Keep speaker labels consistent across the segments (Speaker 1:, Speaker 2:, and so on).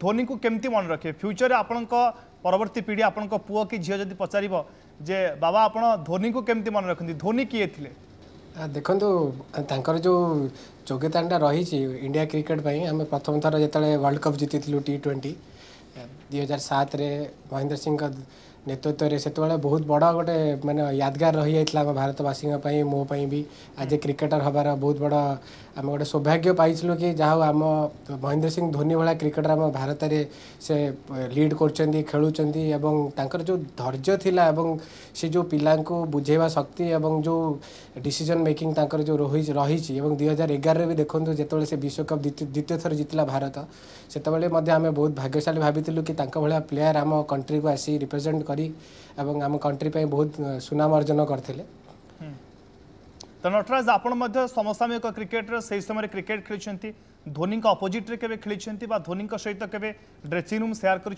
Speaker 1: धोनी को कमी मन रखे फ्यूचर आपण परवर्ती पीढ़ी आपण पुह कि झील जब पचार जे बाबा आपड़ धोनी को कमी मन रखें धोनी किए थे
Speaker 2: देखो जो योग्यता रही इंडिया क्रिकेट पर आम प्रथम थर जो वर्ल्ड कप जीति टी ट्वेंटी दुई हजार सतरे महेन्द्र सिंह ନେତୃତ୍ୱରେ ସେତେବେଳେ ବହୁତ ବଡ଼ ଗୋଟେ ମାନେ ୟାଦଗାର ରହିଯାଇଥିଲା ଆମ ଭାରତବାସୀଙ୍କ ପାଇଁ ମୋ ପାଇଁ ବି ଆଜି କ୍ରିକେଟର ହେବାର ବହୁତ ବଡ଼ ଆମେ ଗୋଟେ ସୌଭାଗ୍ୟ ପାଇଥିଲୁ କି ଯାହା ହଉ ଆମ ମହେନ୍ଦ୍ର ସିଂ ଧୋନି ଭଳିଆ କ୍ରିକେଟର ଆମ ଭାରତରେ ସେ ଲିଡ୍ କରୁଛନ୍ତି ଖେଳୁଛନ୍ତି ଏବଂ ତାଙ୍କର ଯେଉଁ ଧୈର୍ଯ୍ୟ ଥିଲା ଏବଂ ସେ ଯେଉଁ ପିଲାଙ୍କୁ ବୁଝେଇବା ଶକ୍ତି ଏବଂ ଯେଉଁ ଡିସିଜନ୍ ମେକିଂ ତାଙ୍କର ଯେଉଁ ରହି ରହିଛି ଏବଂ ଦୁଇ ହଜାର ଏଗାରରେ ବି ଦେଖନ୍ତୁ ଯେତେବେଳେ ସେ ବିଶ୍ୱକପ୍ ଦ୍ୱିତୀୟ ଥର ଜିତିଲା ଭାରତ ସେତେବେଳେ ମଧ୍ୟ ଆମେ ବହୁତ ଭାଗ୍ୟଶାଳୀ ଭାବିଥିଲୁ କି ତାଙ୍କ ଭଳିଆ ପ୍ଲେୟାର ଆମ କଣ୍ଟ୍ରିକୁ ଆସି ରିପ୍ରେଜେଣ୍ଟ କରି कंट्री बहुत सुनाम अर्जन करते हम्म।
Speaker 1: तो नटराज आपसामयिक क्रिकेट रही समय क्रिकेट खेली धोनी अपोजिट्रे सहित केवे ड्रेसींग रूम सेयार कर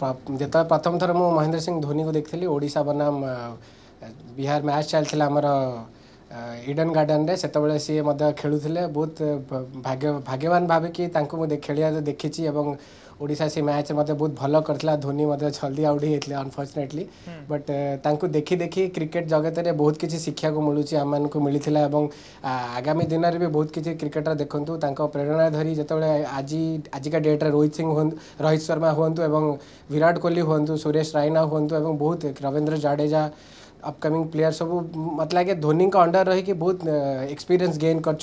Speaker 2: जो प्रथम थर मु महेन्द्र सिंह धोनी को देखी ओडा बनाम बिहार मैच चलता आमर ଇଡେନ୍ ଗାର୍ଡ଼େନରେ ସେତେବେଳେ ସିଏ ମଧ୍ୟ ଖେଳୁଥିଲେ ବହୁତ ଭାଗ୍ୟ ଭାଗ୍ୟବାନ ଭାବିକି ତାଙ୍କୁ ମୁଁ ଖେଳିବା ଦେଖିଛି ଏବଂ ଓଡ଼ିଶା ସେ ମ୍ୟାଚ୍ ମଧ୍ୟ ବହୁତ ଭଲ କରିଥିଲା ଧୋନି ମଧ୍ୟ ଜଲ୍ଦି ଆଉଟ୍ ହେଇଯାଇଥିଲେ ଅନଫର୍ଚୁନେଟଲି ବଟ୍ ତାଙ୍କୁ ଦେଖି ଦେଖି କ୍ରିକେଟ୍ ଜଗତରେ ବହୁତ କିଛି ଶିଖିବାକୁ ମିଳୁଛି ଆମମାନଙ୍କୁ ମିଳିଥିଲା ଏବଂ ଆଗାମୀ ଦିନରେ ବି ବହୁତ କିଛି କ୍ରିକେଟର୍ ଦେଖନ୍ତୁ ତାଙ୍କ ପ୍ରେରଣା ଧରି ଯେତେବେଳେ ଆଜି ଆଜିକା ଡେଟ୍ରେ ରୋହିତ ସିଂ ହୁଅନ୍ତୁ ରୋହିତ ଶର୍ମା ହୁଅନ୍ତୁ ଏବଂ ବିରାଟ କୋହଲି ହୁଅନ୍ତୁ ସୁରେଶ ରାଇନା ହୁଅନ୍ତୁ ଏବଂ ବହୁତ ରବୀନ୍ଦ୍ର ଜାଡ଼େଜା अपकमिंग प्लेयर सब मतलब लगे धोनी अंडर रही बहुत एक्सपीरियंस गेन कर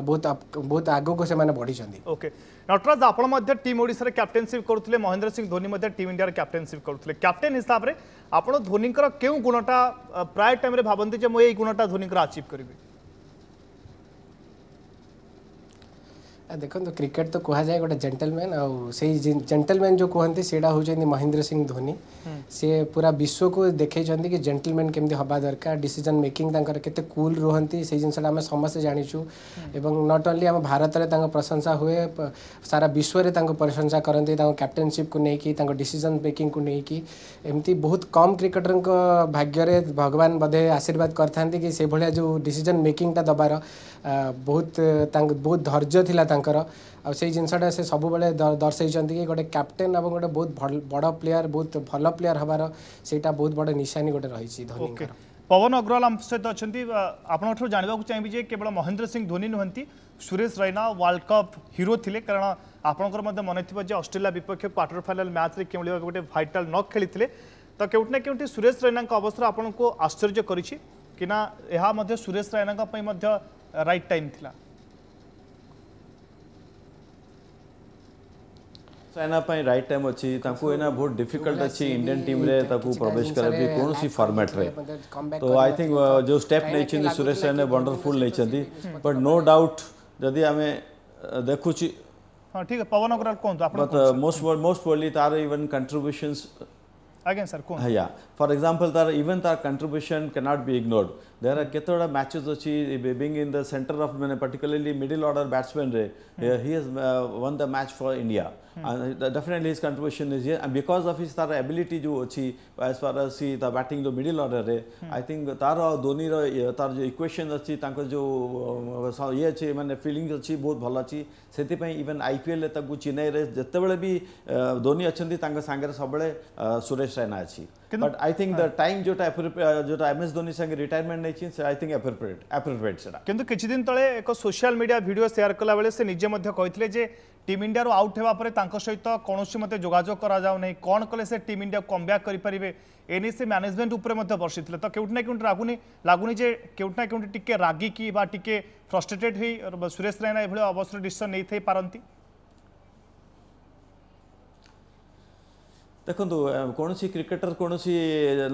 Speaker 2: बहुत बहुत आगक से बढ़ी
Speaker 1: ओके नटराज आपण टीम ओडार कैप्टेनसीप करते महेन्द्र सिंह धोनी टीम इंडियार कैप्टेनसीप करते कैप्टेन हिसाब से आप धोनी गुणटा प्राय टाइम भावती मुझे ये गुणटा धोनी अचिव करी
Speaker 2: देखो तो क्रिकेट तो कह जाए गोटे जेंटलमैन आई जेंटलमैन जो कहते सीटा हूँ महेन्द्र सिंह धोनी हम्म। से पूरा विश्व को देखे कि जेंटलमैन केमी हवा दरकार डिसीजन मेकिंग कते कूल रुहति से जिनसे आम समस्त जाचु हम्म। एवं नट ओनली आम भारत में प्रशंसा हुए सारा विश्व में प्रशंसा करते कैप्टेनसीप को लेकिन डिसीजन मेकिंग को लेकिन एमती बहुत कम क्रिकेटर भाग्य भगवान बोधे आशीर्वाद करता कि जो डिसीजन मेकिंगटा दबार बहुत बहुत धर्ज थी ତାଙ୍କର ଆଉ ସେଇ ଜିନିଷଟା ସେ ସବୁବେଳେ ଦର୍ଶାଇଛନ୍ତି କି ଗୋଟେ କ୍ୟାପ୍ଟେନ୍ ଏବଂ ଗୋଟେ ବହୁତ ବଡ଼ ପ୍ଲେୟାର ବହୁତ ଭଲ ପ୍ଲେୟାର ହେବାର ସେଇଟା ବହୁତ ବଡ଼ ନିଶାନୀ ଗୋଟେ ରହିଛି ଧୋନିଙ୍କର
Speaker 1: ପବନ ଅଗ୍ରୱାଲ ଆମ ସହିତ ଅଛନ୍ତି ଆପଣଙ୍କଠାରୁ ଜାଣିବାକୁ ଚାହିଁବି ଯେ କେବଳ ମହେନ୍ଦ୍ର ସିଂ ଧୋନି ନୁହନ୍ତି Suresh Raina world cup hero ଥିଲେ କାରଣ ଆପଣଙ୍କର ମଧ୍ୟ ମନେ ଥିବ ଯେ ଅଷ୍ଟ୍ରେଲିଆ ବିପକ୍ଷ କ୍ୱାର୍ଟର ଫାଇନାଲ୍ ମ୍ୟାଚ୍ରେ କେଉଁଭଳି ଭାବେ ଗୋଟେ ଭାଇଟାଲ୍ ନ ଖେଳିଥିଲେ ତ କେଉଁଠି ନା କେଉଁଠି ସୁରେଶ ରୈନାଙ୍କ ଅବସ୍ଥା ଆପଣଙ୍କୁ ଆଶ୍ଚର୍ଯ୍ୟ କରିଛି କିନା ଏହା ମଧ୍ୟ ସୁରେଶ ରୈନାଙ୍କ ପାଇଁ ମଧ୍ୟ ରାଇଟ୍ ଟାଇମ୍ ଥିଲା
Speaker 3: चाइना रईट टाइम अच्छी बहुत डिफिकल्ट अच्छी इंडियन टीम प्रवेश करेंगे कौन सी
Speaker 1: मतलब तो आई थिंक
Speaker 3: uh, जो स्टेप नहीं Suresh Raina wonderful but no doubt जदि आम देखु मोस्ट मोस्ट तार इवन कंट्रीब्यूशंस अगेन सर तार इवन तार contribution can not be ignored there are केतोडा मैचेस अच्छी being in the centre of मैंने पर्टिकुलरली मिडिल ऑर्डर बैट्समैन रे he won the match for India And definitely his contribution is here. And because of his तार ability जो अच्छी as far as he the batting जो middle order है I think तार धोनी रो तार जो equation अच्छी तांकर जो ये अच्छी मैंने feeling अच्छी बहुत भल अच्छी से इवन आईपीएल ताकू चेन्नई रे जिते बड़े भी धोनी अच्छा तांकर सांगे सबले सुरेश रैना अच्छी but I think the time যেটা
Speaker 1: যেটা এম এস ধোনি সাথে রিটায়ারমেন্ট নেই সে আই থিঙ্ক আপ্রোপ্রিয়েট আপ্রোপ্রিয়েট সেটা কিন্তু কিছুদিন তলে এক সোশিয়াল মিডিয়া ভিডিও সেয়ার কলা বেড়ে সে নিজে মধ্যে কে যে টিম ইন্ডিয়ার আউট হওয়া পরে তাঁর সহিত কৌশি মতো যোগাযোগ করা যাও না কণ কলে সে টিম ইন্ডিয়া কমব্যাক করে পারে এনে সে ম্যানেজমেন্ট উপরে মধ্যে বর্ষিলে তো কেউটি না কেউটি লাগুনি লাগুনি যে কেউটি না কেউটি টিকে রাগিকি বা টিকে ফ্রস্ট্রেটেড হয়ে সুরেশ রায়না এভাবে অবসর ডিসিশন নিয়ে পারন্তি
Speaker 3: ଦେଖନ୍ତୁ କୌଣସି କ୍ରିକେଟର କୌଣସି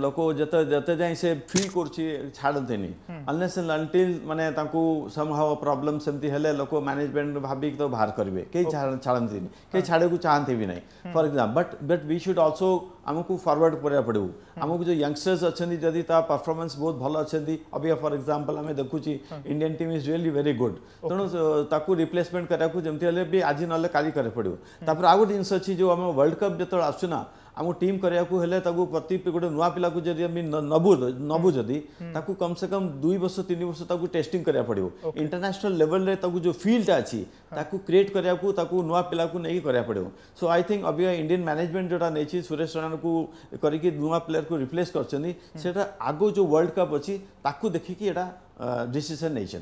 Speaker 3: ଲୋକ ଯେତେ ଯେତେ ଯାଏଁ ସେ ଫିଲ୍ କରୁଛି ଛାଡ଼ନ୍ତିନି अनलेस अनटिल माने तांकू समहाव प्रॉब्लम सेमती हेले लोक मैनेजमेंट भाबी तो बाहर करबे के छाड़न के हाँ। छाड़े को चाहंती भी नहीं for example but but we should also हमको फॉरवर्ड करया पड़ो हमको जो यंगस्टर्स अछन जदी ता परफॉर्मेंस बहुत भलो अछन अभी फॉर एग्जांपल हमें देखु छी Indian team is really very good तो ताकू रिप्लेसमेंट करा को जमती हेले भी आज नले काली करे पड़ो हम्म। तापर आगो दिन सछी जो हम वर्ल्ड कप जतो आछु ना आमको टीम कराया प्रति गोटे नुआ पिला नबू नबू जदि कम से कम दुई वर्ष तीन वर्ष टेस्टिंग करिया पड़ो इंटरनेशनल लेवल जो फील्ड अच्छी क्रिएट कराया नुआ पिला को नहीं सो आई थिंक अब इंडियन मैनेजमेंट जोटा नहीं सुरेश राणा को करके नुआ प्लेयर को रिप्लेस कर आगो जो वर्ल्ड कप अच्छी देखिकी एटा डिसीजन नहीं